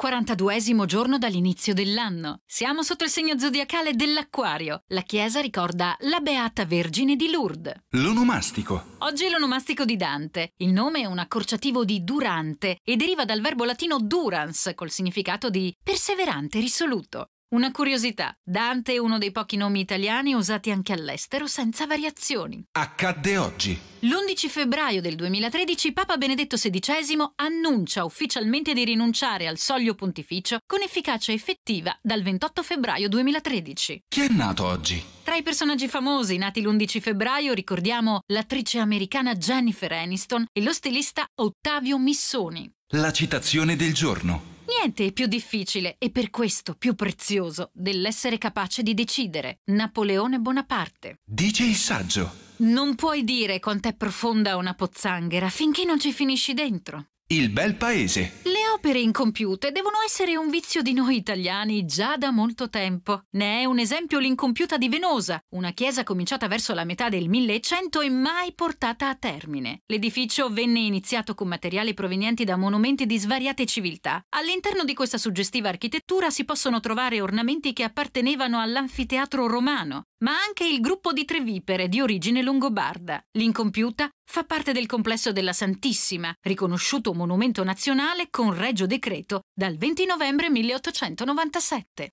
42 giorno dall'inizio dell'anno. Siamo sotto il segno zodiacale dell'Acquario. La chiesa ricorda la Beata Vergine di Lourdes. L'onomastico. Oggi è l'onomastico di Dante. Il nome è un accorciativo di durante e deriva dal verbo latino durans, col significato di perseverante, risoluto. Una curiosità, Dante è uno dei pochi nomi italiani usati anche all'estero senza variazioni. Accadde oggi. L'11 febbraio del 2013 Papa Benedetto XVI annuncia ufficialmente di rinunciare al soglio pontificio con efficacia effettiva dal 28 febbraio 2013. Chi è nato oggi? Tra i personaggi famosi nati l'11 febbraio ricordiamo l'attrice americana Jennifer Aniston e lo stilista Ottavio Missoni. La citazione del giorno. Niente è più difficile e per questo più prezioso dell'essere capace di decidere. Napoleone Bonaparte. Dice il saggio. Non puoi dire quant'è profonda una pozzanghera finché non ci finisci dentro. Il bel paese. Le opere incompiute devono essere un vizio di noi italiani già da molto tempo. Ne è un esempio l'incompiuta di Venosa, una chiesa cominciata verso la metà del 1100 e mai portata a termine. L'edificio venne iniziato con materiali provenienti da monumenti di svariate civiltà. All'interno di questa suggestiva architettura si possono trovare ornamenti che appartenevano all'anfiteatro romano, ma anche il gruppo di tre vipere di origine longobarda. L'incompiuta fa parte del complesso della Santissima, riconosciuto monumento nazionale con regio decreto dal 20 novembre 1897.